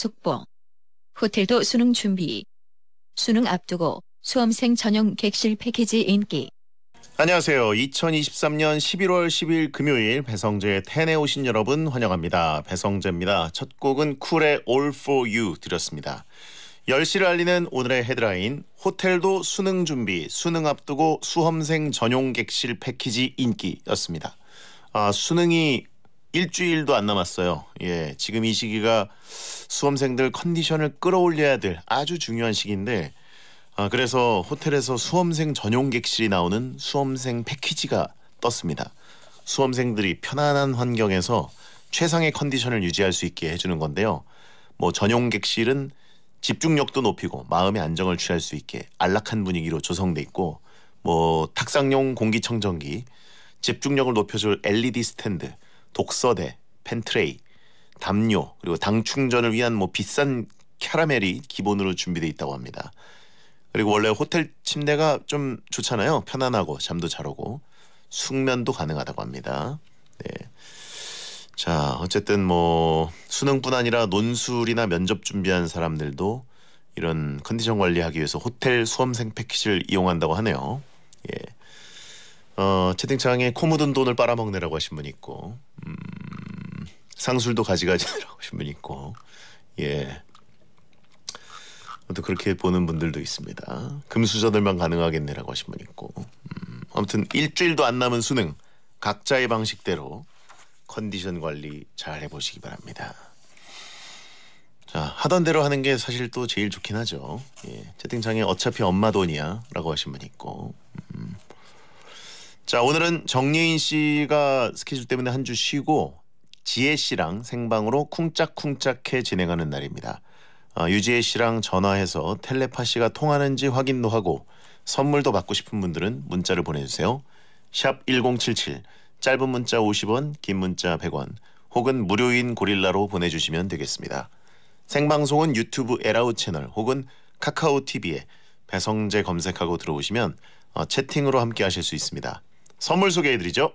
숙보 호텔도 수능 준비. 수능 앞두고 수험생 전용 객실 패키지 인기. 안녕하세요. 2023년 11월 10일 금요일 배성재의 텐에 오신 여러분 환영합니다. 배성재입니다. 첫 곡은 쿨의 All For You 드렸습니다. 10시를 알리는 오늘의 헤드라인 호텔도 수능 준비, 수능 앞두고 수험생 전용 객실 패키지 인기였습니다. 아, 수능이 일주일도 안 남았어요. 예, 지금 이 시기가 수험생들 컨디션을 끌어올려야 될 아주 중요한 시기인데 아, 그래서 호텔에서 수험생 전용 객실이 나오는 수험생 패키지가 떴습니다. 수험생들이 편안한 환경에서 최상의 컨디션을 유지할 수 있게 해주는 건데요. 뭐 전용 객실은 집중력도 높이고 마음의 안정을 취할 수 있게 안락한 분위기로 조성돼 있고 뭐 탁상용 공기청정기, 집중력을 높여줄 LED 스탠드, 독서대, 펜트레이, 담요 그리고 당 충전을 위한 뭐 비싼 캐러멜이 기본으로 준비되어 있다고 합니다. 그리고 원래 호텔 침대가 좀 좋잖아요. 편안하고 잠도 잘 오고 숙면도 가능하다고 합니다. 네. 자, 어쨌든 뭐 수능뿐 아니라 논술이나 면접 준비한 사람들도 이런 컨디션 관리하기 위해서 호텔 수험생 패키지를 이용한다고 하네요. 예. 어, 채팅창에 코 묻은 돈을 빨아먹느라고 하신 분 있고 음, 상술도 가지가지라고 하신 분 있고 예. 또 그렇게 보는 분들도 있습니다. 금수저들만 가능하겠네라고 하신 분 있고 음, 아무튼 일주일도 안 남은 수능 각자의 방식대로 컨디션 관리 잘 해보시기 바랍니다. 자 하던 대로 하는 게 사실 또 제일 좋긴 하죠. 예, 채팅창에 어차피 엄마 돈이야라고 하신 분 있고 음. 자 오늘은 정예인 씨가 스케줄 때문에 한 주 쉬고 지혜 씨랑 생방으로 쿵짝쿵짝해 진행하는 날입니다. 어, 유지혜 씨랑 전화해서 텔레파시가 통하는지 확인도 하고 선물도 받고 싶은 분들은 문자를 보내주세요. 샵1077 짧은 문자 50원 긴 문자 100원 혹은 무료인 고릴라로 보내주시면 되겠습니다. 생방송은 유튜브 에라우 채널 혹은 카카오 TV에 배성재 검색하고 들어오시면 어, 채팅으로 함께 하실 수 있습니다. 선물 소개해드리죠.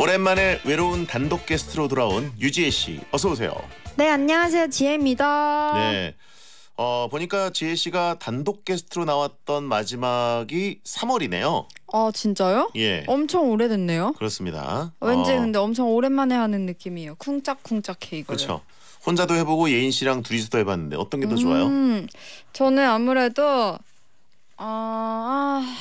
오랜만에 외로운 단독 게스트로 돌아온 유지혜 씨, 어서 오세요. 네, 안녕하세요. 지혜입니다. 네. 어, 보니까 지혜 씨가 단독 게스트로 나왔던 마지막이 3월이네요. 아, 진짜요? 예. 엄청 오래됐네요. 그렇습니다. 왠지 어. 근데 엄청 오랜만에 하는 느낌이에요. 쿵짝쿵짝해 이거. 그렇죠. 혼자도 해보고 예인 씨랑 둘이서도 해봤는데 어떤 게 더 좋아요? 음, 저는 아무래도 아, 아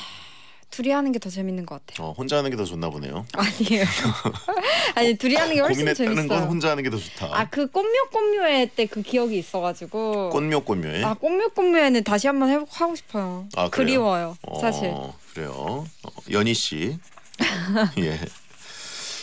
둘이 하는 게 더 재밌는 것 같아요. 어, 혼자 하는 게 더 좋나 보네요. 아니에요. 아니 둘이 하는 게 훨씬 재밌어요. 고민했다는 건 혼자 하는 게 더 좋다. 아그 꽃묘꽃묘회 때 그 기억이 있어가지고. 꽃묘꽃묘회. 아 꽃묘꽃묘회는 다시 한번 해 하고 싶어요. 아, 그리워요 어, 사실. 그래요. 어, 연희 씨. 예.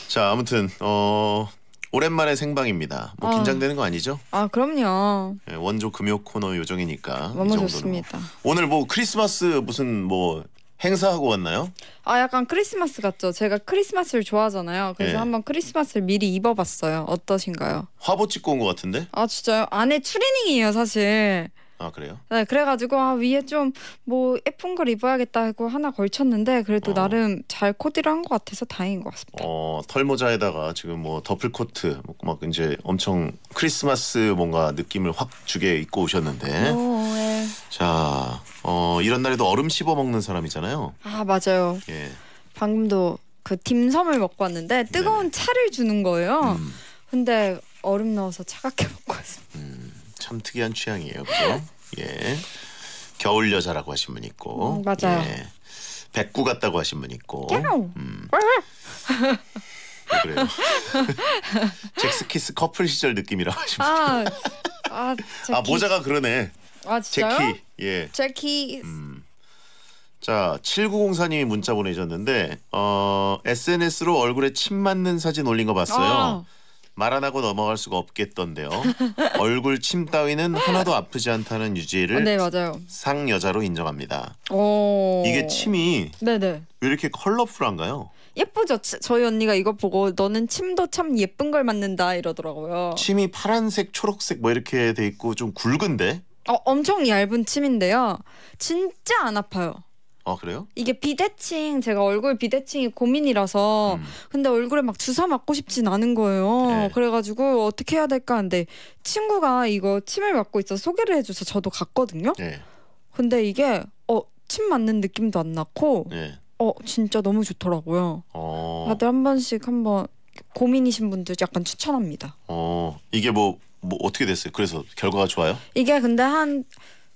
자 아무튼 어 오랜만에 생방입니다. 뭐 아. 긴장되는 거 아니죠? 아 그럼요. 예, 원조 금요 코너 요정이니까 너무 좋습니다. 오늘 뭐 크리스마스 무슨 뭐 행사하고 왔나요? 아 약간 크리스마스 같죠. 제가 크리스마스를 좋아하잖아요. 그래서 예. 한번 크리스마스를 미리 입어봤어요. 어떠신가요? 화보 찍고 온 것 같은데? 아 진짜요? 안에 추리닝이에요 사실. 아 그래요? 네 그래가지고 아, 위에 좀 뭐 예쁜 걸 입어야겠다 하고 하나 걸쳤는데 그래도 어. 나름 잘 코디를 한 것 같아서 다행인 것 같습니다. 어 털모자에다가 지금 뭐 더플 코트 뭐 막 이제 엄청 크리스마스 뭔가 느낌을 확 주게 입고 오셨는데. 오, 예. 자어 이런 날에도 얼음 씹어 먹는 사람이잖아요. 아 맞아요. 예. 방금도 그 딤섬을 먹고 왔는데 뜨거운 차를 주는 거예요. 음. 근데 얼음 넣어서 차갑게 먹고 왔습니다. 음, 참 특이한 취향이에요, 그죠? 예. 겨울 여자라고 하신 분 있고. 음, 맞아요. 예. 백구 같다고 하신 분 있고. 야 음. 네, 그래요. 잭스키스 커플 시절 느낌이라고 하신 아, 분. 아, 아, 아, 모자가 그러네. 아 진짜요? 제키. 예. t u r k e 자, 7904님이 문자 보내셨는데 어, SNS로 얼굴에 침 맞는 사진 올린 거 봤어요. 어. 말안 하고 넘어갈 수가 없겠던데요. 얼굴 침 따위는 하나도 아프지 않다는 유지를 아, 네, 맞아요. 상여자로 인정합니다. 오. 이게 침이 네네. 왜 이렇게 컬러풀한가요? 예쁘죠. 치, 저희 언니가 이거 보고 너는 침도 참 예쁜 걸 맞는다 이러더라고요. 침이 파란색, 초록색 뭐 이렇게 돼 있고 좀 굵은데? 어, 엄청 얇은 침인데요. 진짜 안 아파요. 아 그래요? 이게 비대칭 제가 얼굴 비대칭이 고민이라서 음. 근데 얼굴에 막 주사 맞고 싶진 않은 거예요. 네. 그래가지고 어떻게 해야 될까 하는데 친구가 이거 침을 맞고 있어 소개를 해줘서 저도 갔거든요. 네. 근데 이게 어침 맞는 느낌도 안 나고 네. 어 진짜 너무 좋더라고요. 어. 다들 한 번씩 한번 고민이신 분들 약간 추천합니다. 어 이게 뭐뭐 어떻게 됐어요? 그래서 결과가 좋아요? 이게 근데 한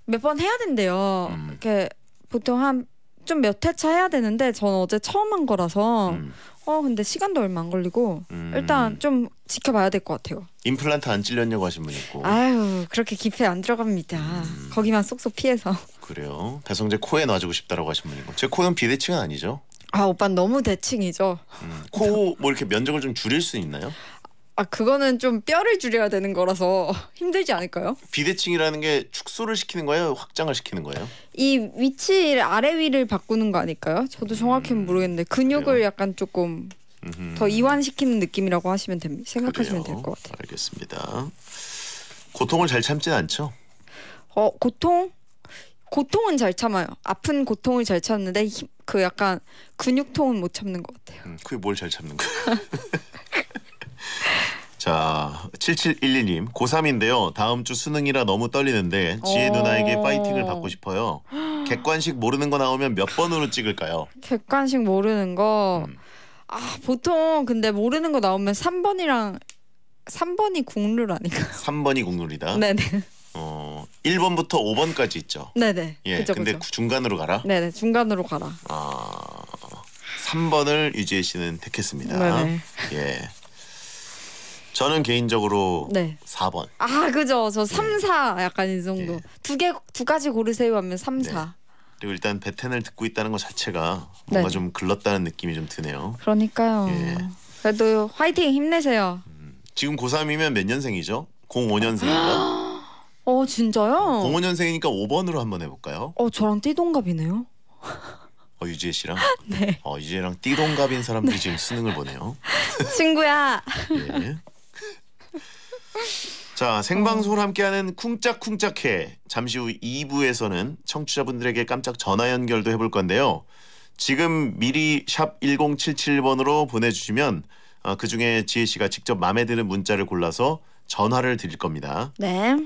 몇 번 해야 된대요. 음. 이렇게 보통 한 좀 몇 회차 해야 되는데 전 어제 처음 한 거라서 음. 어 근데 시간도 얼마 안 걸리고 음. 일단 좀 지켜봐야 될 것 같아요. 임플란트 안 찔렸냐고 하신 분 있고. 아유 그렇게 깊이 안 들어갑니다. 음. 거기만 쏙쏙 피해서. 그래요. 배성재 코에 놔주고 싶다라고 하신 분 있고. 제 코는 비대칭은 아니죠? 아 오빠 너무 대칭이죠. 음. 코뭐 이렇게 면적을 좀 줄일 수 있나요? 아 그거는 좀 뼈를 줄여야 되는 거라서 힘들지 않을까요? 비대칭이라는 게 축소를 시키는 거예요, 확장을 시키는 거예요? 이 위치 아래 위를 바꾸는 거 아닐까요? 저도 정확히 는 음, 모르겠는데 근육을 그래요? 약간 조금 음흠. 더 이완시키는 느낌이라고 하시면 됩니다. 생각하시면 될 것 같아요. 알겠습니다. 고통을 잘 참진 않죠? 어 고통 고통은 잘 참아요. 아픈 고통을 잘 참는데 힘, 그 약간 근육통은 못 참는 것 같아요. 음, 그게 뭘 잘 참는 거예요? 자, 7712님 고3인데요. 다음 주 수능이라 너무 떨리는데 지혜 누나에게 파이팅을 받고 싶어요. 객관식 모르는 거 나오면 몇 번으로 찍을까요? 객관식 모르는 거. 음. 아, 보통 근데 모르는 거 나오면 3번이랑 3번이 국룰 아닌가? 3번이 국룰이다. 네, 네. 어, 1번부터 5번까지 있죠. 네, 네. 예. 그쵸, 근데 그쵸. 중간으로 가라? 네, 네. 중간으로 가라. 아. 3번을 유지해 씨는 택했습니다. 네 예. 저는 개인적으로 네. 4번. 아, 그죠. 저 3, 4 약간 이 정도. 예. 두 개, 두 가지 고르세요 하면 3, 4. 네. 그리고 일단 베텐을 듣고 있다는 것 자체가 뭔가 네. 좀 글렀다는 느낌이 좀 드네요. 그러니까요. 예. 그래도 화이팅 힘내세요. 음, 지금 고3이면 몇 년생이죠? 05년생인가? 어, 진짜요? 05년생이니까 5번으로 한번 해볼까요? 어, 저랑 띠동갑이네요. 어, 유지혜 씨랑? 네. 어, 유지혜랑 띠동갑인 사람들이 지금 수능을 보네요. 친구야. 예. 자 생방송을 함께하는 쿵짝쿵짝해 잠시 후 2부에서는 청취자분들에게 깜짝 전화 연결도 해볼 건데요. 지금 미리 샵 1077번으로 보내주시면 어, 그중에 지혜 씨가 직접 마음에 드는 문자를 골라서 전화를 드릴 겁니다. 네.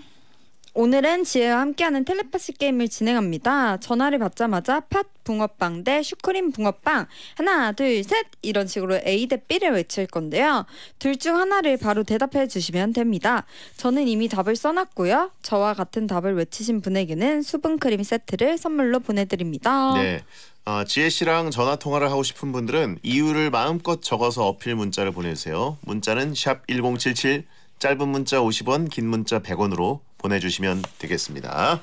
오늘은 지혜와 함께하는 텔레파시 게임을 진행합니다. 전화를 받자마자 팟 붕어빵 대 슈크림 붕어빵 하나 둘 셋 이런 식으로 A 대 B를 외칠 건데요. 둘 중 하나를 바로 대답해 주시면 됩니다. 저는 이미 답을 써놨고요. 저와 같은 답을 외치신 분에게는 수분크림 세트를 선물로 보내드립니다. 네. 아, 지혜 씨랑 전화 통화를 하고 싶은 분들은 이유를 마음껏 적어서 어필 문자를 보내주세요. 문자는 샵 1077 짧은 문자 50원, 긴 문자 100원으로 보내주시면 되겠습니다.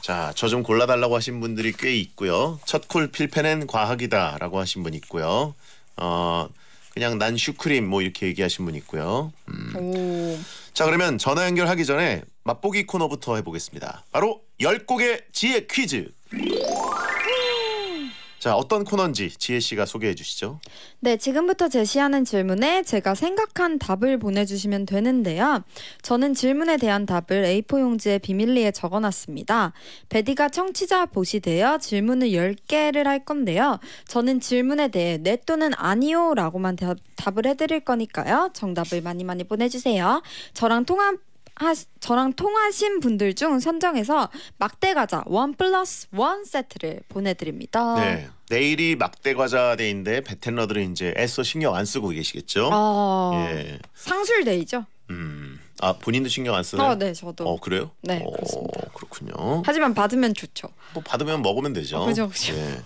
자, 저 좀 골라달라고 하신 분들이 꽤 있고요. 첫 콜 필펜은 과학이다라고 하신 분 있고요. 어, 그냥 난 슈크림 뭐 이렇게 얘기하신 분 있고요. 음. 오. 자, 그러면 전화 연결하기 전에 맛보기 코너부터 해보겠습니다. 바로 열곡의 지혜 퀴즈. 자, 어떤 코너인지 지혜 씨가 소개해 주시죠. 네, 지금부터 제시하는 질문에 제가 생각한 답을 보내주시면 되는데요. 저는 질문에 대한 답을 A4 용지에 비밀리에 적어놨습니다. 베디가 청취자 보시되어 질문을 10개를 할 건데요. 저는 질문에 대해 네 또는 아니요 라고만 답, 답을 해드릴 거니까요. 정답을 많이 많이 보내주세요. 저랑 통합 하, 저랑 통하신 분들 중 선정해서 막대 과자 원 플러스 원 세트를 보내드립니다. 네. 내일이 막대 과자 데이인데 베텐러들은 이제 애써 신경 안 쓰고 계시겠죠. 어... 예. 상술 데이죠. 음. 아 본인도 신경 안 쓰나요? 어, 네, 저도. 어 그래요? 네, 어, 그렇습니다. 그렇군요. 하지만 받으면 좋죠. 뭐 받으면 먹으면 되죠. 어, 그죠, 그죠. 예.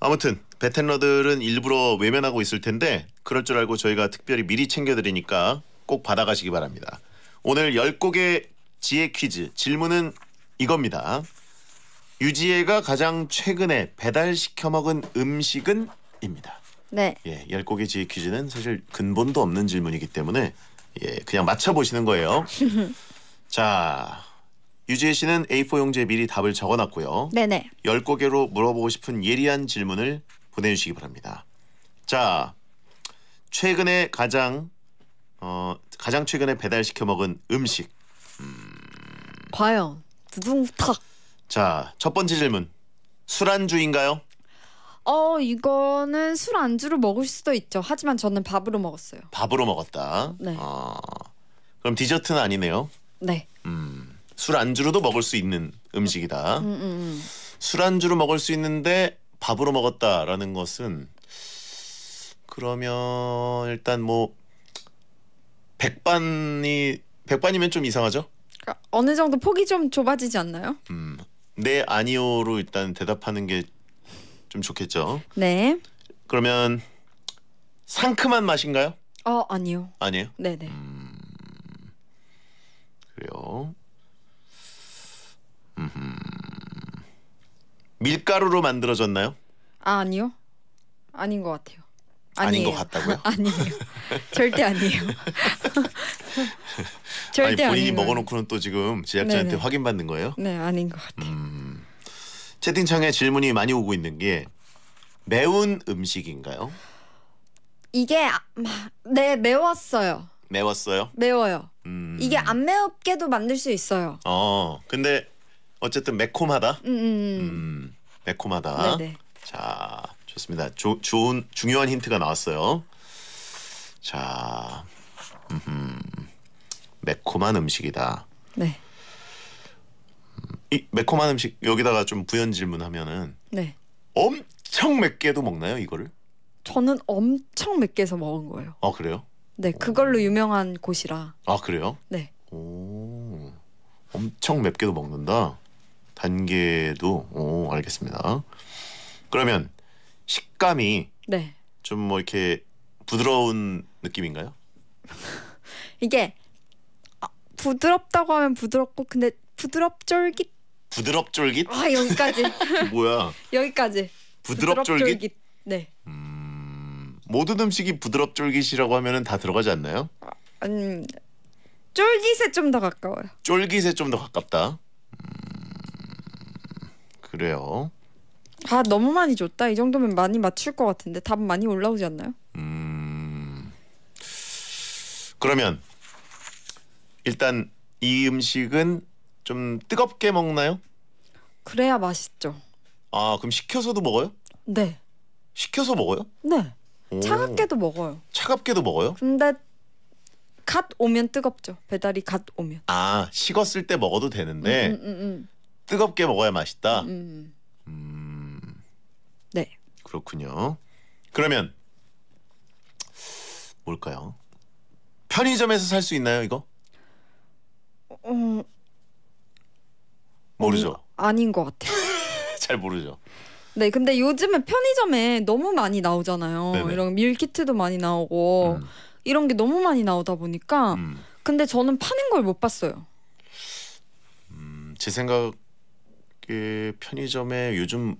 아무튼 베텐러들은 일부러 외면하고 있을 텐데 그럴 줄 알고 저희가 특별히 미리 챙겨드리니까 꼭 받아가시기 바랍니다. 오늘 10곡의 지혜 퀴즈 질문은 이겁니다. 유지혜가 가장 최근에 배달시켜 먹은 음식은 입니다. 네. 예, 10곡의 지혜 퀴즈는 사실 근본도 없는 질문이기 때문에 예, 그냥 맞춰보시는 거예요. 자, 유지혜 씨는 A4 용지에 미리 답을 적어놨고요. 네네. 10곡으로 물어보고 싶은 예리한 질문을 보내주시기 바랍니다. 자, 최근에 가장 어, 가장 최근에 배달시켜 먹은 음식. 과연 두둥탁. 자, 첫 번째 질문. 술안주인가요? 어 이거는 술 안주로 먹을 수도 있죠. 하지만 저는 밥으로 먹었어요. 밥으로 먹었다. 네. 어, 그럼 디저트는 아니네요. 네. 음, 술안주로도 먹을 수 있는 음식이다. 음, 음, 음. 음. 술안주로 먹을 수 있는데 밥으로 먹었다라는 것은 그러면 일단 뭐 백반이 백반이면 좀 이상하죠? 그러니까 어느 정도 폭이 좀 좁아지지 않나요? 음, 네 아니오로 일단 대답하는 게 좀 좋겠죠. 네. 그러면 상큼한 맛인가요? 어 아니요. 아니에요? 네네. 음, 그래요. 음, 흠 밀가루로 만들어졌나요? 아 아니요. 아닌 것 같아요. 아닌것 같다고요? 아니에요. 절대 아니에요. 절대 아니, 본인이 먹어놓고는 또 지금 제작자한테 네네. 확인받는 거예요? 네, 아닌 것 같아요. 음, 채팅창에 질문이 많이 오고 있는 게 매운 음식인가요? 이게 아, 네 매웠어요. 매웠어요? 매워요. 음. 이게 안 매웁게도 만들 수 있어요. 어, 근데 어쨌든 매콤하다. 음. 음, 음. 음 매콤하다. 네네. 자, 좋습니다. 조, 좋은 중요한 힌트가 나왔어요. 자, 음흠, 매콤한 음식이다. 네. 이 매콤한 음식 여기다가 좀 부연 질문하면은 네. 엄청 맵게도 먹나요 이거를? 저는 엄청 맵게 서 먹은 거예요. 아 그래요? 네, 그걸로 오. 유명한 곳이라. 아 그래요? 네. 오, 엄청 맵게도 먹는다. 단계도 오 알겠습니다. 그러면 식감이 네. 좀뭐 이렇게 부드러운 느낌인가요? 이게 아, 부드럽다고 하면 부드럽고 근데 부드럽 쫄깃 부드럽 쫄깃? 아 여기까지 뭐야? 여기까지 부드럽 쫄깃? 네. 음, 모든 음식이 부드럽 쫄깃이라고 하면은 다 들어가지 않나요? 음, 쫄깃에 좀 더 가까워요. 쫄깃에 좀 더 가깝다. 음, 그래요. 아 너무 많이 줬다. 이 정도면 많이 맞출 것 같은데 답 많이 올라오지 않나요? 음. 그러면 일단 이 음식은 좀 뜨겁게 먹나요? 그래야 맛있죠. 아 그럼 식혀서도 먹어요? 네. 식혀서 먹어요? 네. 차갑게도 먹어요. 차갑게도 먹어요? 근데 갓 오면 뜨겁죠. 배달이 갓 오면. 아 식었을 때 먹어도 되는데 음, 음, 음, 음. 뜨겁게 먹어야 맛있다. 음. 음, 음. 그렇군요. 그러면 뭘까요? 편의점에서 살 수 있나요 이거? 음, 모르죠. 음, 아닌 것 같아요. 잘 모르죠. 네, 근데 요즘에 편의점에 너무 많이 나오잖아요. 네네. 이런 밀키트도 많이 나오고 음. 이런 게 너무 많이 나오다 보니까 음. 근데 저는 파는 걸 못 봤어요. 음, 제 생각에 편의점에 요즘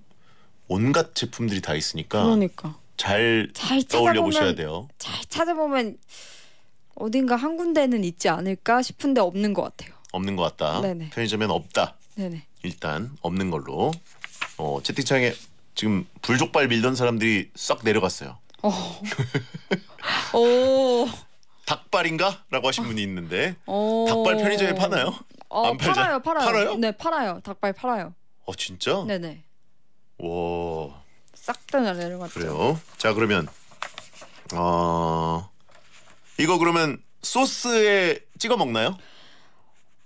온갖 제품들이 다 있으니까 그러니까. 잘, 잘 떠올려 보셔야 돼요. 잘 찾아보면 어딘가 한 군데는 있지 않을까 싶은데 없는 것 같아요. 없는 것 같다. 네네. 편의점엔 없다. 네네. 일단 없는 걸로. 어, 채팅창에 지금 불족발 밀던 사람들이 싹 내려갔어요. 어. 오. 닭발인가? 라고 하신 분이 있는데 어. 닭발 편의점에 파나요? 어, 안팔아요 팔아요? 팔아요? 네, 팔아요. 닭발 팔아요. 어, 진짜? 네네. 와. 싹다 내려갔죠. 그래요. 자 그러면 어 이거 그러면 소스에 찍어 먹나요?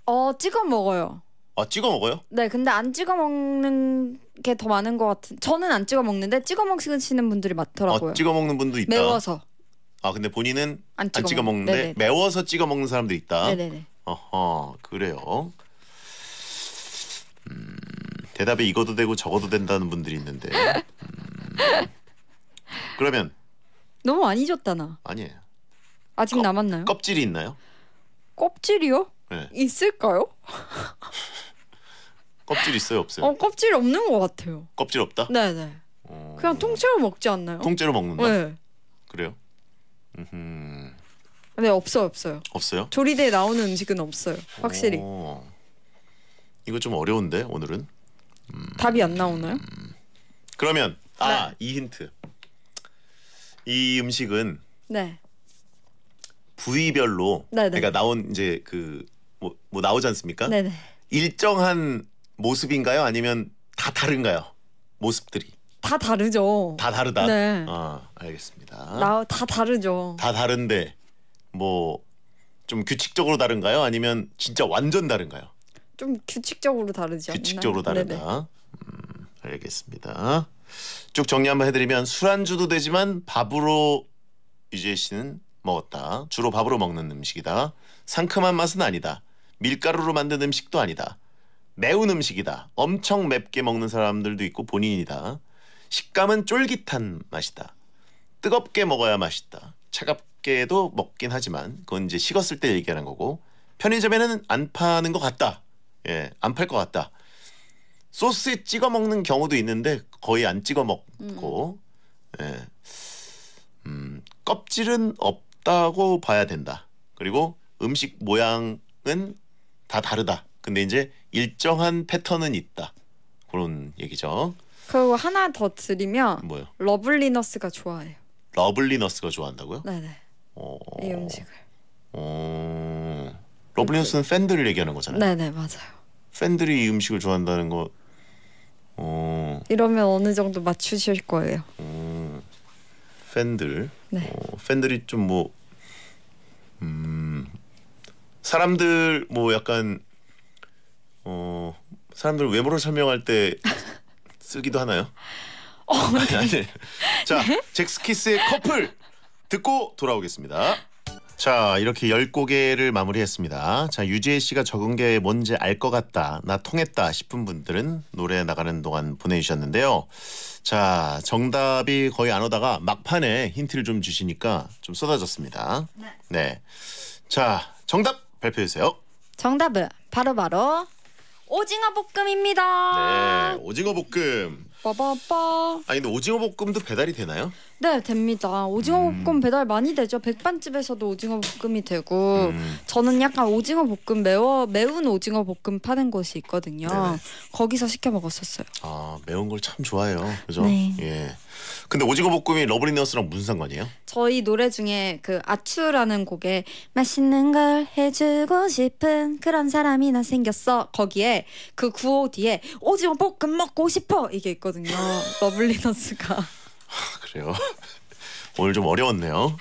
어 찍어 먹어요. 아 찍어 먹어요? 네, 근데 안 찍어 먹는 게 더 많은 것 같은. 저는 안 찍어 먹는데 찍어 먹시는 분들이 많더라고요. 아, 찍어 먹는 분도 있다. 매워서. 아 근데 본인은 안 찍어, 안 찍어 먹... 는데 매워서 찍어 먹는 사람도 있다. 네네네. 어허 그래요. 대답에 이거도 되고 적어도 된다는 분들이 있는데 음, 그러면 너무 안 잊었다나. 아니에요. 아직 껍- 남았나요? 껍질이 있나요? 껍질이요? 네. 있을까요? 껍질 있어요 없어요? 어 껍질 없는 것 같아요. 껍질 없다? 네네. 네. 어, 그냥 통째로 먹지 않나요? 통째로 먹는다. 네. 그래요? 음, 네 없어요 없어요. 없어요? 조리대에 나오는 음식은 없어요. 확실히. 오. 이거 좀 어려운데 오늘은 답이 안 나오나요? 그러면 아이 네. 힌트. 이 음식은 네. 부위별로 네네. 그러니까 나온 이제 그뭐뭐 뭐 나오지 않습니까? 네네. 일정한 모습인가요? 아니면 다 다른가요? 모습들이 다 다르죠. 다 다르다. 네. 아 알겠습니다. 나, 다 다르죠. 다 다른데 뭐 좀 규칙적으로 다른가요? 아니면 진짜 완전 다른가요? 좀 규칙적으로 다르지 않나 규칙적으로 다르다. 음, 알겠습니다. 쭉 정리 한번 해드리면 술안주도 되지만 밥으로 유재 씨는 먹었다. 주로 밥으로 먹는 음식이다. 상큼한 맛은 아니다. 밀가루로 만든 음식도 아니다. 매운 음식이다. 엄청 맵게 먹는 사람들도 있고 본인이다. 식감은 쫄깃한 맛이다. 뜨겁게 먹어야 맛있다. 차갑게도 먹긴 하지만 그건 이제 식었을 때 얘기하는 거고 편의점에는 안 파는 것 같다. 예, 안 팔 것 같다. 소스에 찍어 먹는 경우도 있는데 거의 안 찍어 먹고 음. 예. 음, 껍질은 없다고 봐야 된다. 그리고 음식 모양은 다 다르다. 근데 이제 일정한 패턴은 있다. 그런 얘기죠. 그리고 하나 더 드리면 뭐요? 러블리너스가 좋아해요. 러블리너스가 좋아한다고요? 네네. 어... 이 음식을. 어... 러블리우스는 팬들을 얘기하는 거잖아요. 네네 네, 맞아요. 팬들이 이 음식을 좋아한다는 거. 어. 이러면 어느 정도 맞추실 거예요. 음, 팬들. 네. 어, 팬들이 좀 뭐. 음, 사람들 뭐 약간 어 사람들 외모를 설명할 때 쓰기도 하나요? 어, 네. 아니, 아니. 자, 네? 잭스키스의 커플 듣고 돌아오겠습니다. 자 이렇게 열고개를 마무리했습니다. 자 유지혜 씨가 적은 게 뭔지 알 것 같다, 나 통했다 싶은 분들은 노래 나가는 동안 보내주셨는데요. 자 정답이 거의 안 오다가 막판에 힌트를 좀 주시니까 좀 쏟아졌습니다. 네. 네. 자 정답 발표해 주세요. 정답은 바로 바로 오징어 볶음입니다. 네, 오징어 볶음. 빠바빠. 아니 근데 오징어 볶음도 배달이 되나요? 네, 됩니다. 오징어 볶음 음. 배달 많이 되죠. 백반집에서도 오징어 볶음이 되고 음. 저는 약간 오징어 볶음 매워 매운 오징어 볶음 파는 곳이 있거든요. 네네. 거기서 시켜 먹었었어요. 아 매운 걸 참 좋아해요. 그죠? 네. 예. 근데 오징어 볶음이 러블리너스랑 무슨 상관이에요? 저희 노래 중에 그 아추라는 곡에 맛있는 걸 해주고 싶은 그런 사람이 나 생겼어 거기에 그 구호 뒤에 오징어 볶음 먹고 싶어 이게 있거든요. 러블리너스가. 아, 그래요. 오늘 좀 어려웠네요.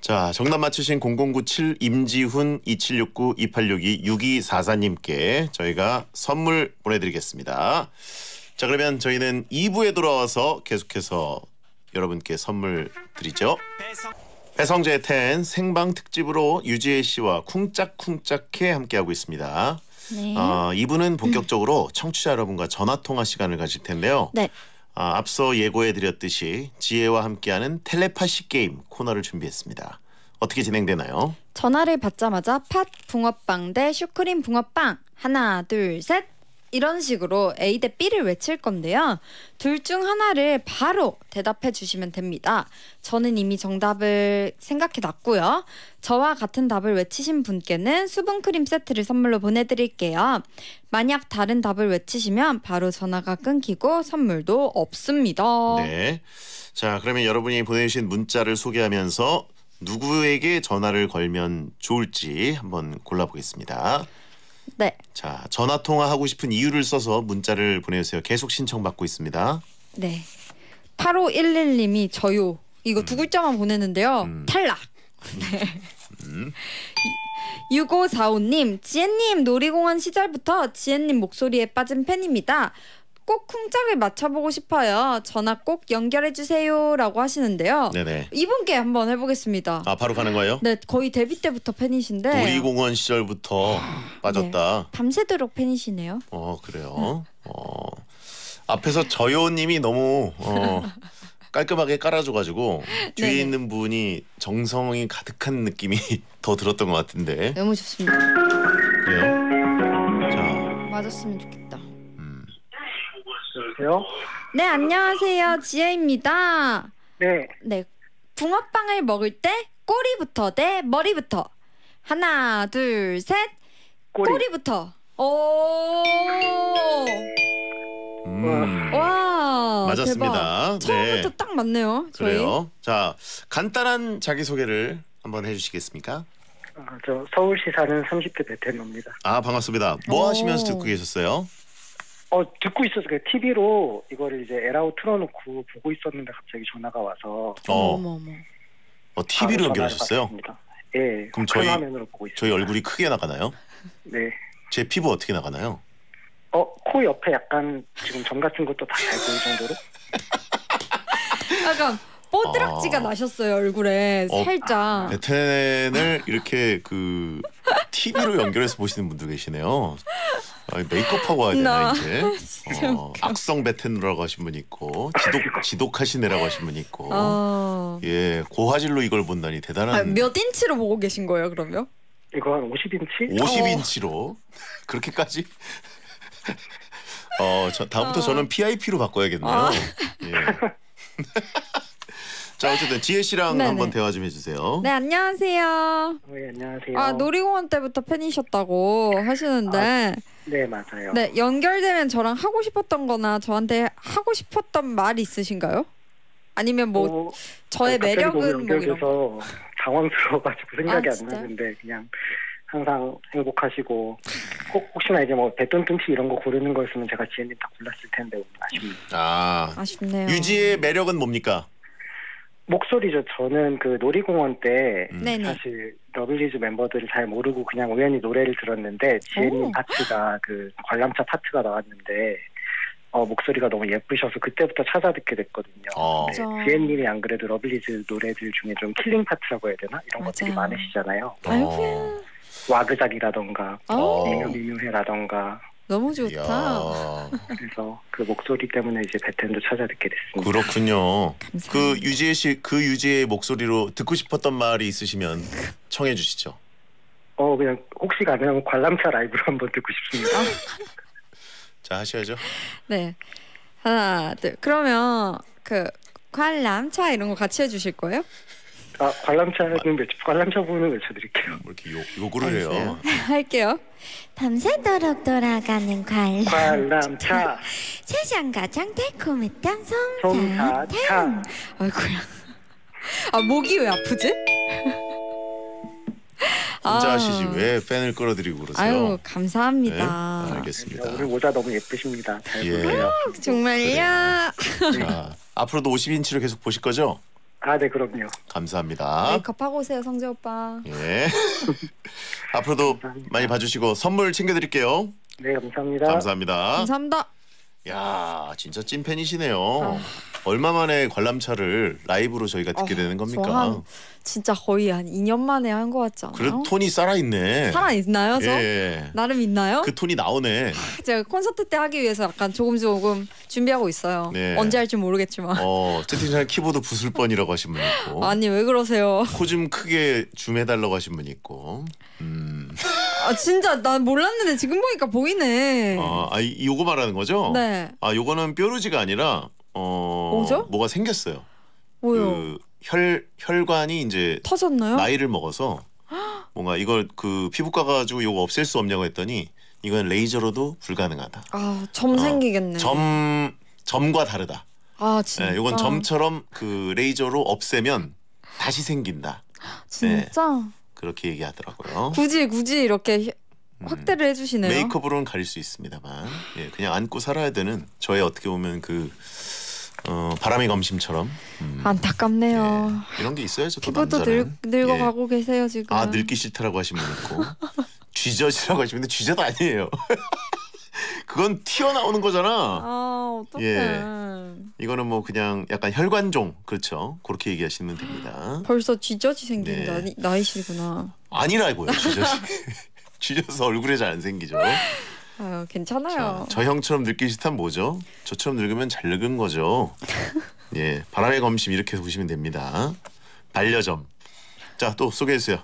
자, 정답 맞추신 0097 임지훈 2769 2862 6244님께 저희가 선물 보내드리겠습니다. 자 그러면 저희는 2부에 돌아와서 계속해서 여러분께 선물 드리죠. 배성재의 텐 생방 특집으로 유지혜 씨와 쿵짝쿵짝해 함께하고 있습니다. 네. 어, 아, 2부는 본격적으로 청취자 여러분과 전화통화 시간을 가질 텐데요. 네. 아, 앞서 예고해드렸듯이 지혜와 함께하는 텔레파시 게임 코너를 준비했습니다. 어떻게 진행되나요? 전화를 받자마자 팥 붕어빵 대 슈크림 붕어빵 하나 둘 셋. 이런 식으로 A 대 B를 외칠 건데요. 둘 중 하나를 바로 대답해 주시면 됩니다. 저는 이미 정답을 생각해 놨고요. 저와 같은 답을 외치신 분께는 수분크림 세트를 선물로 보내드릴게요. 만약 다른 답을 외치시면 바로 전화가 끊기고 선물도 없습니다. 네. 자, 그러면 여러분이 보내주신 문자를 소개하면서 누구에게 전화를 걸면 좋을지 한번 골라보겠습니다. 네. 자, 전화 통화 하고 싶은 이유를 써서 문자를 보내주세요. 계속 신청받고 있습니다. 네. 8511님이 저요. 이거 두 음. 글자만 보내는데요. 음. 탈락. 음. 네. 음. 6545님, 지혜님 놀이공원 시절부터 지혜님 목소리에 빠진 팬입니다. 꼭 쿵짝을 맞춰보고 싶어요. 전화 꼭 연결해주세요라고 하시는데요. 네네. 이분께 한번 해보겠습니다. 아 바로 가는 거예요? 네, 거의 데뷔 때부터 팬이신데. 놀이공원 시절부터 아, 빠졌다. 네, 밤새도록 팬이시네요. 어 그래요. 어 앞에서 저요님이 너무 어, 깔끔하게 깔아줘가지고 뒤에 네네. 있는 분이 정성이 가득한 느낌이 더 들었던 것 같은데. 너무 좋습니다. 그래요? 자 맞았으면 좋겠다. 여보세요? 네, 안녕하세요. 지혜입니다. 네. 네. 붕어빵을 먹을 때 꼬리부터 대 머리부터. 하나, 둘, 셋. 꼬리. 부터 오. 음, 와. 맞았습니다. 대박. 네. 처음부터 네. 딱 맞네요. 저희. 그래요. 자, 간단한 자기 소개를 한번 해주시겠습니까? 아, 저 서울시 사는 30대 베테랑입니다. 아, 반갑습니다. 뭐 오. 하시면서 듣고 계셨어요? 어, 듣고 있어서 그 TV로 이거를 이제 에라우 틀어놓고 보고 있었는데 갑자기 전화가 와서 어, 어 TV로 연결하셨어요? 받았 예, 그럼 저희- 화면으로 보고 저희 얼굴이 크게 나가나요? 네. 제 피부 어떻게 나가나요? 어, 코 옆에 약간 지금 점 같은 것도 다잘 보일 정도로? 약간 뽀드락지가 아. 나셨어요 얼굴에 어, 살짝. 베텐을 이렇게 그 TV로 연결해서 보시는 분도 계시네요. 아, 니 메이크업하고 와야 되나 이제? 어, 악성 베테누라고 하신 분 있고 지독 지독하시네라고 하신 분 있고 아. 예 고화질로 이걸 본다니 대단한 아, 몇 인치로 보고 계신 거예요, 그러면? 이거 한 50인치? 50인치로 어. 그렇게까지 어, 저, 다음부터 어. 저는 PIP로 바꿔야겠네요. 아. 예. 자, 어쨌든 지혜 씨랑 네네. 한번 대화 좀 해주세요. 네, 안녕하세요. 어, 예, 안녕하세요. 아, 놀이공원 때부터 팬이셨다고 하시는데 아, 네, 맞아요. 네, 연결되면 저랑 하고 싶었던 거나 저한테 하고 싶었던 말 있으신가요? 아니면 뭐 어, 저의 매력은 뭐 이런 거. 당황스러워가지고 아, 생각이 아, 안 나는데 그냥 항상 행복하시고 혹, 혹시나 이제 뭐 배돈 뚱치 이런 거 고르는 거였으면 제가 지혜님 다 골랐을 텐데 아쉽네요. 아 아쉽네요. 유지의 매력은 뭡니까? 목소리죠. 저는 그 놀이공원 때 음. 사실 러블리즈 멤버들을 잘 모르고 그냥 우연히 노래를 들었는데 지혜님 파트가 그 관람차 파트가 나왔는데 어, 목소리가 너무 예쁘셔서 그때부터 찾아 듣게 됐거든요. 어. 지혜님이 안 그래도 러블리즈 노래들 중에 좀 킬링 파트라고 해야 되나 이런 맞아요. 것들이 많으시잖아요. 어. 와그작이라던가 아. 어. 미묘미묘해라던가 너무 좋다. 그래서 그 목소리 때문에 이제 베텐도 찾아 듣게 됐습니다. 그렇군요. 그 유지혜 씨그유지혜 목소리로 듣고 싶었던 말이 있으시면 청해 주시죠. 어 그냥 혹시 가면 관람차 라이브로 한번 듣고 싶습니다. 아. 자 하셔야죠. 네 하나 둘 그러면 그 관람차 이런 거 같이 해주실 거예요? 아, 관람차는 외쳐, 관람차 부분을 외쳐드릴게요. 왜 뭐 이렇게 욕, 욕을 해요? 할게요. 밤새도록 돌아가는 관람. 관람차. 세상 가장 달콤했던 송사탕. 송사탕. 아이고야. 아, 목이 왜 아프지? 혼자 아. 하시지 왜 팬을 끌어들이고 그러세요? 아유 감사합니다. 네? 알겠습니다. 오늘 모자 너무 예쁘십니다. 예. 아, 정말요? 자, 앞으로도 50인치로 계속 보실 거죠? 아, 네, 그럼요. 감사합니다. 메이하고 네, 오세요, 성재 오빠. 예. 앞으로도 많이 봐주시고 선물 챙겨드릴게요. 네, 감사합니다. 감사합니다. 감사합니다. 야, 진짜 찐팬이시네요. 아. 얼마 만에 관람차를 라이브로 저희가 듣게 어, 되는 겁니까? 한, 진짜 거의 한 2년 만에 한 것 같지 않아요? 그래 톤이 살아있네. 살아있나요? 저? 예, 예. 나름 있나요? 그 톤이 나오네. 아, 제가 콘서트 때 하기 위해서 약간 조금 조금 준비하고 있어요. 네. 언제 할지 모르겠지만. 어, 채팅창에 키보드 부술 뻔이라고 하신 분 있고. 아니 왜 그러세요? 코 좀 크게 줌 해달라고 하신 분 있고. 음. 아 진짜 난 몰랐는데 지금 보니까 보이네. 아, 아 이, 거 말하는 거죠? 네. 아 요거는 뾰루지가 아니라 어 뭐죠? 뭐가 생겼어요. 뭐요? 그혈 혈관이 이제 터졌나요? 나이를 먹어서 뭔가 이걸 그 피부과 가지고 이거 없앨 수 없냐고 했더니 이건 레이저로도 불가능하다. 아점 어, 생기겠네. 점 점과 다르다. 아 예, 진짜. 네, 이건 점처럼 그 레이저로 없애면 다시 생긴다. 진짜. 네, 그렇게 얘기하더라고요. 굳이 굳이 이렇게 음, 확대를 해주시네요. 메이크업으로는 가릴 수 있습니다만, 예, 그냥 안고 살아야 되는 저의 어떻게 보면 그 어, 바람의 검심처럼 음. 안타깝네요. 예, 이런 게 있어야죠. 피부도 늙, 늙어가고 예. 계세요 지금. 아 늙기 싫다라고 하신 분 있고 쥐젖이라고 하시는 쥐젖 아니에요. 그건 튀어나오는 거잖아. 아 어떡해. 예. 이거는 뭐 그냥 약간 혈관종 그렇죠. 그렇게 얘기하시면 됩니다. 벌써 쥐젖이 생긴 네. 나이, 나이시구나. 아니라고요. 쥐젖이. 쥐져서 얼굴에 잘 안 생기죠. 아유, 괜찮아요. 자, 저 형처럼 느끼시탄 뭐죠? 저처럼 늙으면 잘 늙은 거죠. 예, 바람의 검심 이렇게 보시면 됩니다. 반려점. 자, 또 소개해 주세요.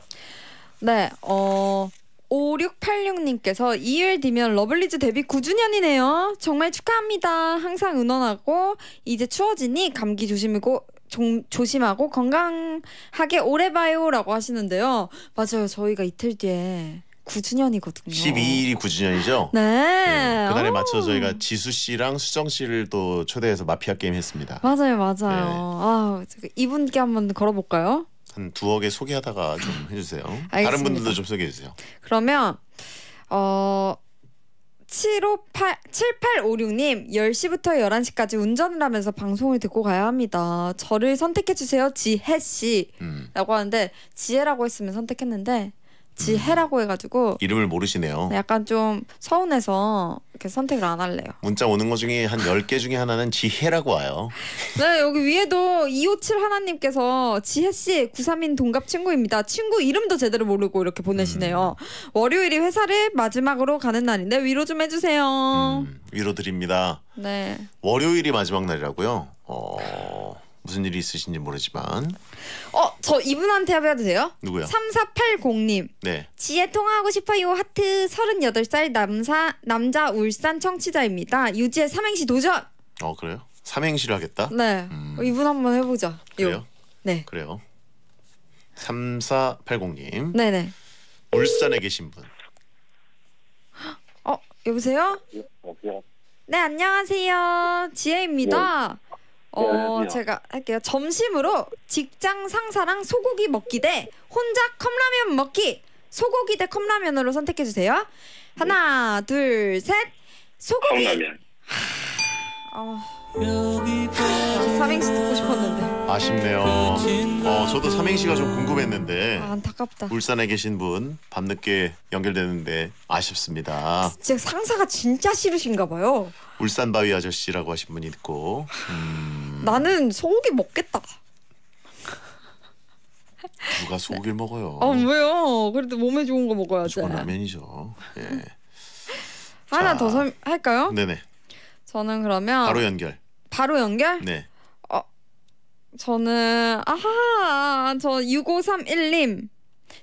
네, 어 5686님께서 2일 뒤면 러블리즈 데뷔 9주년이네요. 정말 축하합니다. 항상 응원하고 이제 추워지니 감기 조심이고 종, 조심하고 건강하게 오래 봐요라고 하시는데요. 맞아요. 저희가 이틀 뒤에 9주년이거든요. 12일이 9주년이죠. 네. 네. 그날에 맞춰 저희가 지수 씨랑 수정 씨를 또 초대해서 마피아 게임 했습니다. 맞아요, 맞아요. 네. 아 이분께 한번 걸어볼까요? 한 두어 개 소개하다가 좀 해주세요. 다른 분들도 좀 소개해주세요. 그러면 어. 758, 7856님 10시부터 11시까지 운전을 하면서 방송을 듣고 가야 합니다. 저를 선택해 주세요. 지혜 씨. 음. 라고 하는데 지혜라고 했으면 선택했는데 같이 해라고 해가지고 이름을 모르시네요. 네, 약간 좀 서운해서 이렇게 선택을 안 할래요. 문자 오는 것 중에 한 10개 중에 하나는 지혜라고 와요. 네, 여기 위에도 257 하나님께서 지혜씨, 구삼인 동갑 친구입니다. 친구 이름도 제대로 모르고 이렇게 보내시네요. 음. 월요일이 회사를 마지막으로 가는 날인데 위로 좀 해주세요. 음, 위로 드립니다. 네. 월요일이 마지막 날이라고요? 어, 무슨 일이 있으신지 모르지만 어, 저 이분한테 해봐도 돼요? 누구요? 3480님. 네. 지혜 통화하고 싶어요. 하트 38살 남사, 남자 울산 청취자입니다. 유지의 삼행시 도전! 어, 그래요? 삼행시를 하겠다? 네. 음. 어, 이분 한번 해보자. 그래요? 요. 네. 그래요. 3480님. 네네. 울산에 계신 분. 어, 여보세요? 여보세요? 네, 네, 안녕하세요. 지혜입니다. 예, 어, 제가 할게요. 점심으로 직장 상사랑 소고기 먹기 대 혼자 컵라면 먹기. 소고기 대 컵라면으로 선택해 주세요. 하나, 둘, 셋. 소고기. 컵라면. 하... 어... 삼행시 듣고 싶었는데 아쉽네요. 어, 저도 삼행시가 좀 궁금했는데 아, 안타깝다. 울산에 계신 분 밤늦게 연결되는데 아쉽습니다. 진짜 상사가 진짜 싫으신가 봐요. 울산 바위 아저씨라고 하신 분이 있고 음, 나는 소고기 먹겠다. 누가 소고기를 먹어요? 아 왜요? 그래도 몸에 좋은 거 먹어야지. 저건 라면이죠. 예. 하나 자. 더 섬- 할까요? 네네. 저는 그러면 바로 연결. 바로 연결? 네. 어, 저는 아하 저 6531님.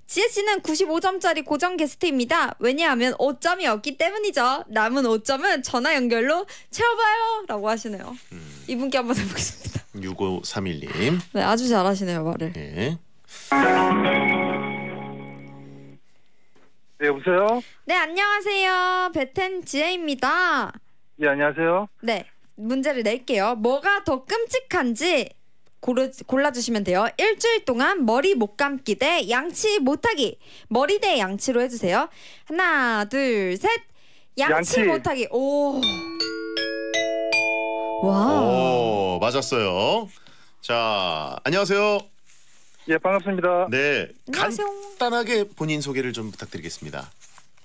지혜 씨는 95점짜리 고정 게스트입니다. 왜냐하면 5점이 없기 때문이죠. 남은 5점은 전화 연결로 채워봐요라고 하시네요. 음. 이분께 한번 해보겠습니다. 6531님. 네, 아주 잘하시네요 말을. 네. 네, 여보세요? 네, 안녕하세요. 베텐 지혜입니다. 예, 안녕하세요. 네. 문제를 낼게요. 뭐가 더 끔찍한지 고르, 골라주시면 돼요. 일주일 동안 머리 못 감기 대 양치 못하기. 머리 대 양치로 해주세요. 하나, 둘, 셋. 양치, 양치. 못하기. 오. 와. 오, 맞았어요. 자, 안녕하세요. 예, 반갑습니다. 네. 안녕하세요. 간단하게 본인 소개를 좀 부탁드리겠습니다.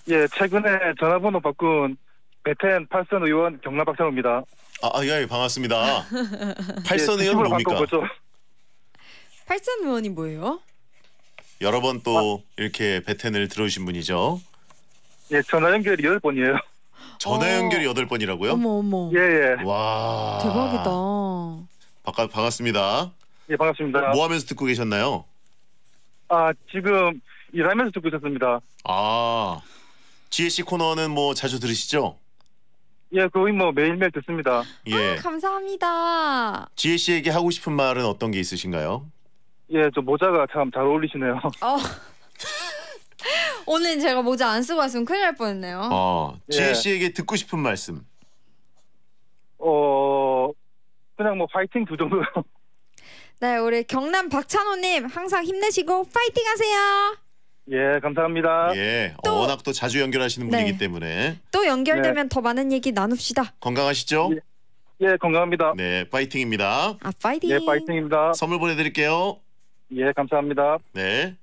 예, 최근에 전화번호 바꾼 베텐 8선 의원 경남 박찬호입니다. 아, 아 예, 반갑습니다. 8선 예, 의원 뭡니까? 팔선 의원이 뭐예요? 여러 번또 아. 이렇게 베텐을 들어오신 분이죠. 예, 전화 연결이 8번이에요. 전화 어. 연결이 여덟 번이라고요? 어머 어머. 예, 예. 와. 대박이다. 바깥 반갑습니다. 예, 반갑습니다. 뭐 하면서 듣고 계셨나요? 아, 지금 일하면서 듣고 있었습니다. 아. GAC 코너는 뭐 자주 들으시죠? 예, 거의 뭐 매일매일 듣습니다. 예. 아, 감사합니다. 지혜 씨에게 하고 싶은 말은 어떤 게 있으신가요? 예, 저 모자가 참 잘 어울리시네요. 어. 오늘 제가 모자 안 쓰고 왔으면 큰일 날 뻔했네요. 어, 지혜 예. 씨에게 듣고 싶은 말씀. 어, 그냥 뭐 파이팅 두 정도요. 네, 우리 경남 박찬호님 항상 힘내시고 파이팅 하세요. 예, 감사합니다. 예, 또- 워낙 또 자주 연결하시는 네. 분이기 때문에 또 연결되면 네. 더 많은 얘기 나눕시다. 건강하시죠? 예, 예, 건강합니다. 네, 파이팅입니다. 아 파이팅. 예, 파이팅입니다. 선물 보내드릴게요. 예, 감사합니다. 네.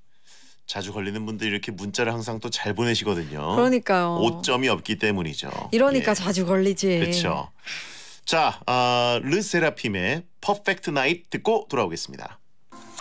자주 걸리는 분들이 렇게 문자를 항상 또 잘 보내시거든요. 그러니까요. 오점이 없기 때문이죠. 이러니까 예, 자주 걸리지. 그렇죠. 자, 아, 르세라핌의 퍼펙트 나잇 듣고 돌아오겠습니다.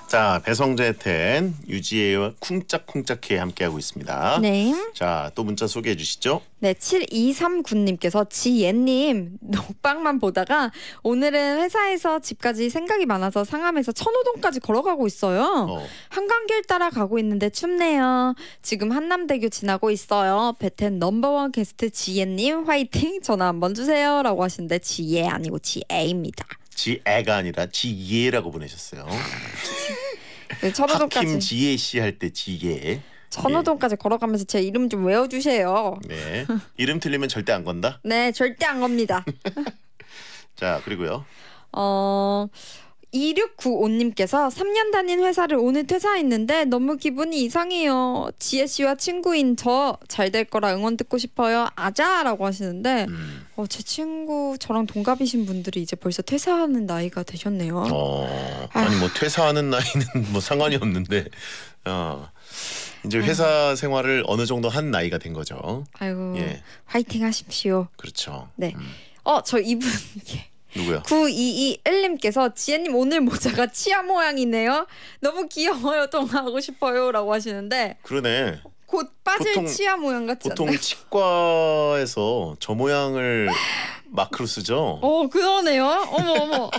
자, 배성재 텐 유지혜와 쿵짝쿵짝해 함께하고 있습니다. 네. 자, 또 문자 소개해 주시죠. 네, 7239님께서 지예님 녹방만 보다가 오늘은 회사에서 집까지 생각이 많아서 상암에서 천호동까지 걸어가고 있어요. 어. 한강길 따라 가고 있는데 춥네요. 지금 한남대교 지나고 있어요. 베텐 넘버원 게스트 지예님 화이팅 전화 한 번 주세요라고 하시는데 지예 아니고 지애입니다. 지애가 아니라 지예라고 보내셨어요. 네, 천호동까지. 김지혜 예, 씨할 때 지예. 예. 천호동까지 네. 걸어가면서 제 이름 좀 외워주세요. 네. 이름 틀리면 절대 안 건다? 네, 절대 안 겁니다. 자, 그리고요. 어... 2695님께서 3년 다닌 회사를 오늘 퇴사했는데 너무 기분이 이상해요. 지혜 씨와 친구인 저 잘 될 거라 응원 듣고 싶어요. 아자라고 하시는데 음. 어, 제 친구 저랑 동갑이신 분들이 이제 벌써 퇴사하는 나이가 되셨네요. 어, 아니 뭐 퇴사하는 나이는 뭐 상관이 없는데 어. 이제 회사 아유. 생활을 어느 정도 한 나이가 된 거죠. 아이고 예. 화이팅 하십시오. 그렇죠. 네. 음. 어저 이분 예. 누구야? 9221님께서 지혜님 오늘 모자가 치아 모양이네요. 너무 귀여워요. 통화하고 싶어요라고 하시는데 그러네. 곧 빠질 보통, 치아 모양 같지 보통 않나요? 치과에서 저 모양을 마크로 쓰죠. 어 그러네요. 어머 어머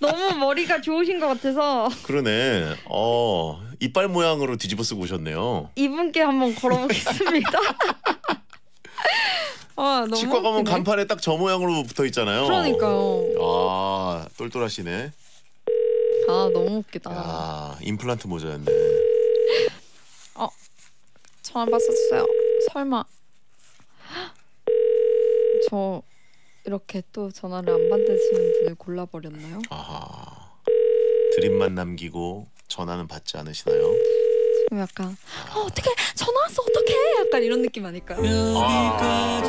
너무 머리가 좋으신 것 같아서. 그러네. 어 이빨 모양으로 뒤집어 쓰고 오셨네요. 이분께 한번 걸어보겠습니다. 아, 너무 치과 가면 웃기네. 간판에 딱 저 모양으로 붙어 있잖아요. 그러니까요. 아 똘똘하시네. 아 너무 웃기다. 아 임플란트 모자였네. 어 전화 받았어요. 설마 저 이렇게 또 전화를 안 받으시는 분을 골라버렸나요? 아하 드림만 남기고 전화는 받지 않으시나요? 약간 어, 어떻게 전화 왔어 어떻게 약간 이런 느낌 아닐까요? 아.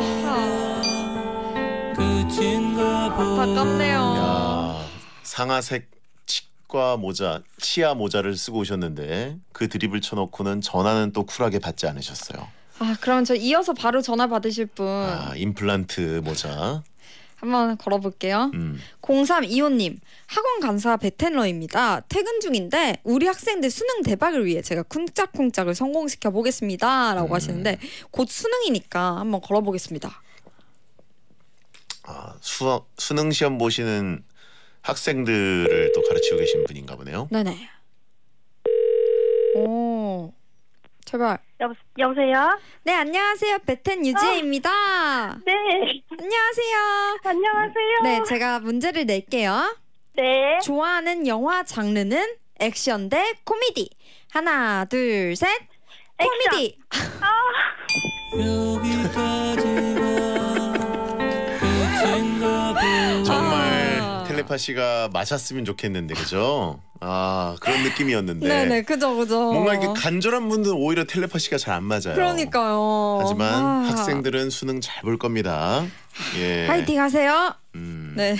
안타깝네요. 아, 상아색 치과 모자, 치아 모자를 쓰고 오셨는데 그 드립을 쳐놓고는 전화는 또 쿨하게 받지 않으셨어요. 아 그럼 저 이어서 바로 전화 받으실 분. 아 임플란트 모자. 한번 걸어볼게요. 음. 0325님 학원 간사 베텐러입니다. 퇴근 중인데 우리 학생들 수능 대박을 위해 제가 쿵짝쿵짝을 성공시켜 보겠습니다라고 음. 하시는데 곧 수능이니까 한번 걸어보겠습니다. 아 수학 수능 시험 보시는 학생들을 또 가르치고 계신 분인가 보네요. 네네. 오 제발. 여보, 세요 네, 안녕하세요. 베텐 유지혜입니다. 어, 네. 안녕하세요. 안녕하세요. 네, 제가 문제를 낼게요. 네. 좋아하는 영화 장르는 액션 대 코미디. 하나, 둘, 셋. 액션. 코미디. 아. 양파 씨가 마셨으면 좋겠는데 그죠? 아 그런 느낌이었는데. 네네 그죠 그죠. 뭔가 이렇게 간절한 분들은 오히려 텔레파시가 잘 안 맞아요. 그러니까요. 하지만 아. 학생들은 수능 잘 볼 겁니다. 예. 파이팅 하세요. 음. 네.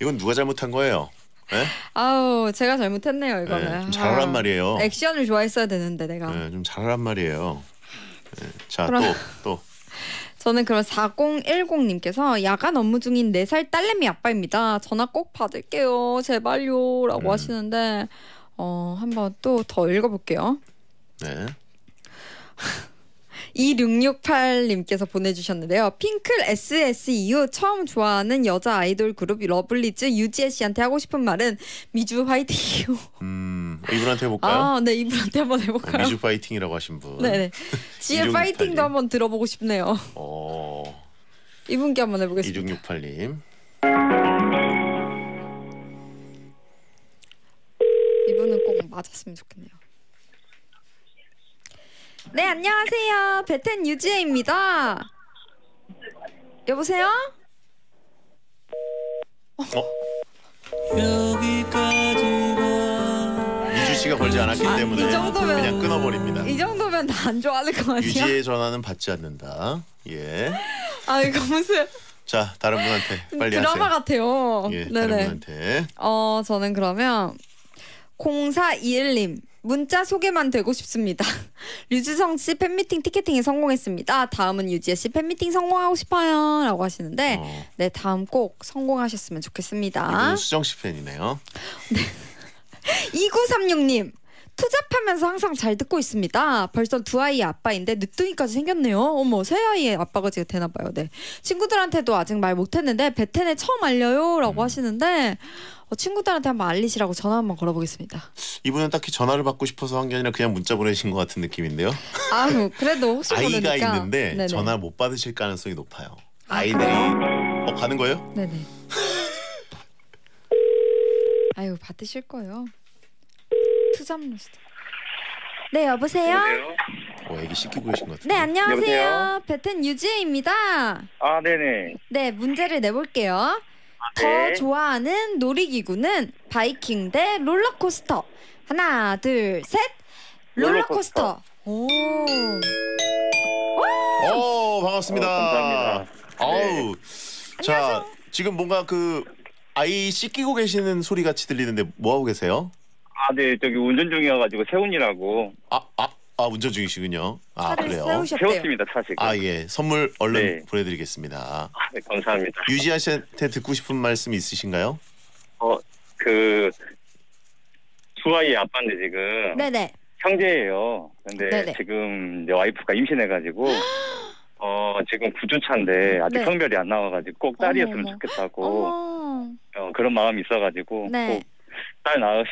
이건 누가 잘못한 거예요? 네? 아우 제가 잘못했네요 예, 이거는. 네, 좀 잘하란 아. 말이에요. 액션을 좋아했어야 되는데 내가. 네, 좀 잘하란 말이에요. 자 또 또. 저는 그럼 4010님께서 야간 업무 중인 4살 딸내미 아빠입니다. 전화 꼭 받을게요. 제발요. 라고 음. 하시는데, 어, 한번 또 더 읽어볼게요. 네. 2668님께서 보내주셨는데요. 핑클 SS 이후 e 처음 좋아하는 여자 아이돌 그룹 러블리즈 유지혜 씨한테 하고 싶은 말은 미주 화이팅이요. 음, 이분한테 해볼까요? 아, 네, 이분한테 한번 해볼까요? 미주 파이팅이라고 하신 분. 네네. 네. 지혜 파이팅도 한번 들어보고 싶네요. 어. 이분께 한번 해보겠습니다. 2668님. 이분은 꼭 맞았으면 좋겠네요. 네, 안녕하세요. 베텐 유지혜입니다. 여보세요? 어? 유주 씨가 걸지 않았기 아, 때문에 이 정도면- 그냥 끊어버립니다. 이 정도면 다안 좋아하는 거 아니야? 유지의 전화는 받지 않는다. 예. 아 이거 무슨 자 다른 분한테 빨리 드라마 하세요. 같아요. 예, 다른 분한테. 어 저는 그러면 0421님 문자 소개만 되고 싶습니다. 류지성 씨 팬미팅 티켓팅에 성공했습니다. 다음은 유지혜 씨 팬미팅 성공하고 싶어요. 라고 하시는데, 어. 네, 다음 꼭 성공하셨으면 좋겠습니다. 이분 수정 씨 팬이네요. 네. 2936님. 투잡하면서 항상 잘 듣고 있습니다. 벌써 두 아이의 아빠인데 늦둥이까지 생겼네요. 어머 세 아이의 아빠가 지금 되나 봐요. 네 친구들한테도 아직 말 못했는데 베텐에 처음 알려요라고 음. 하시는데 어, 친구들한테 한번 알리시라고 전화 한번 걸어보겠습니다. 이분은 딱히 전화를 받고 싶어서 한 게 아니라 그냥 문자 보내신 것 같은 느낌인데요. 아 그래도 혹시 아이가 모르니까. 있는데 네네. 전화 못 받으실 가능성이 높아요. 아, 이들이그어 가는 거예요? 네네. 아유 받으실 거예요. 투잡러시다. 네 여보세요. 여보세요? 어, 애기 씻기고 계신 것 같은데. 네 안녕하세요. 여보세요? 배튼 유지혜입니다. 아 네네. 네 문제를 내볼게요. 아, 네. 좋아하는 놀이기구는 바이킹 대 롤러코스터. 하나 둘 셋. 롤러코스터. 롤러코스터. 오. 오 반갑습니다. 어, 아우. 네. 자 지금 뭔가 그 아이 씻기고 계시는 소리 같이 들리는데 뭐 하고 계세요? 아, 네, 저기 운전 중이어가지고 세훈이라고 아, 아, 아 운전 중이시군요. 아, 그래요. 세웠습니다 사실. 아, 예. 선물 얼른 네. 보내드리겠습니다. 아, 네, 감사합니다. 유지아 씨한테 듣고 싶은 말씀 있으신가요? 어, 그, 두 아이의 아빠인데 지금. 네네. 형제예요. 근데 네네. 지금 내 와이프가 임신해가지고. 어 지금 구주차인데 아직 네. 성별이 안 나와가지고 꼭 딸이었으면 어머. 좋겠다고 어, 그런 마음이 있어가지고 네. 꼭딸 낳으시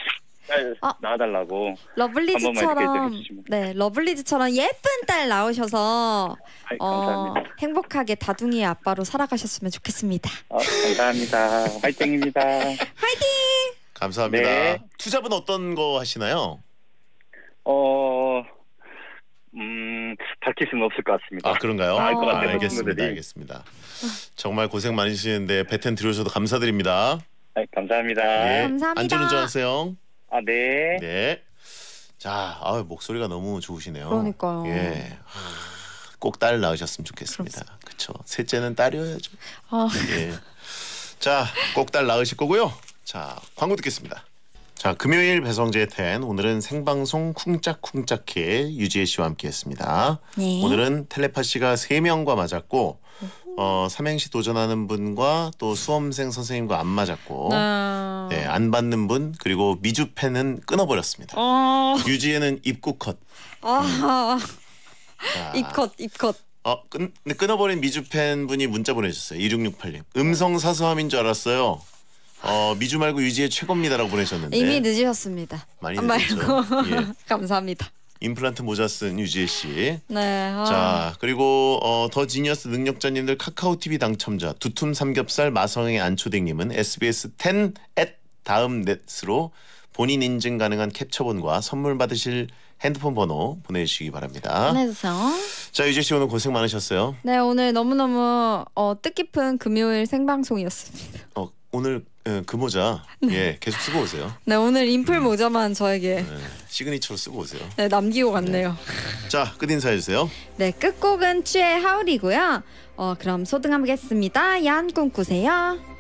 딸 어? 아, 나와달라고. 러블리즈처럼 네 러블리즈처럼 예쁜 딸 나오셔서 아이, 어, 행복하게 다둥이 아빠로 살아가셨으면 좋겠습니다. 어, 감사합니다. 화이팅입니다. 화이팅. 감사합니다. 네. 투잡은 어떤 거 하시나요? 어. 음, 밝힐 수는 없을 것 같습니다. 아, 그런가요? 아, 아, 알겠습니다. 알겠습니다. 정말 고생 많으시는데 배텐 들어셔서 감사드립니다. 네, 감사합니다. 예, 감사합니다. 안전운전하세요. 아, 네. 네. 자, 아유, 목소리가 너무 좋으시네요. 그러니까요. 예. 꼭딸 낳으셨으면 좋겠습니다. 그렇죠. 셋째는 딸이어야죠. 아. 예. 자, 꼭 딸 낳으실 거고요. 자, 광고 듣겠습니다. 자, 금요일 배성재 텐 오늘은 생방송 쿵짝쿵짝해 유지혜 씨와 함께했습니다. 네. 오늘은 텔레파시가 3 명과 맞았고 어, 삼행시 도전하는 분과 또 수험생 선생님과 안 맞았고 아. 네, 안 받는 분 그리고 미주팬은 끊어버렸습니다. 어. 유지에는 입구 컷. 어. 아. 입컷 입컷. 어, 끊, 끊어버린 미주팬 분이 문자 보내셨어요 2668님. 음성 사서함인 줄 알았어요. 어, 미주 말고 유지의 최고입니다라고 보내셨는데. 이미 늦으셨습니다. 많이 늦었죠. 말고. 예. 감사합니다. 임플란트 모자 쓴 유지혜 씨. 네. 어. 자 그리고 어, 더 지니어스 능력자님들 카카오 TV 당첨자 두툼 삼겹살 마성의 안초댕님은 SBS 10 at 다음 넷으로 본인 인증 가능한 캡처본과 선물 받으실 핸드폰 번호 보내주시기 바랍니다. 보내주세요. 자 유재 씨 오늘 고생 많으셨어요. 네 오늘 너무 너무 어, 뜻깊은 금요일 생방송이었습니다. 어 오늘 예, 그 모자 네. 예 계속 쓰고 오세요. 네 오늘 인풀 음. 모자만 저에게 네, 시그니처로 쓰고 오세요. 네 남기고 갔네요. 네. 자끝 인사해 주세요. 네 끝곡은 취의 하울이고요. 어 그럼 소등함겠습니다. 야한 꿈 꾸세요.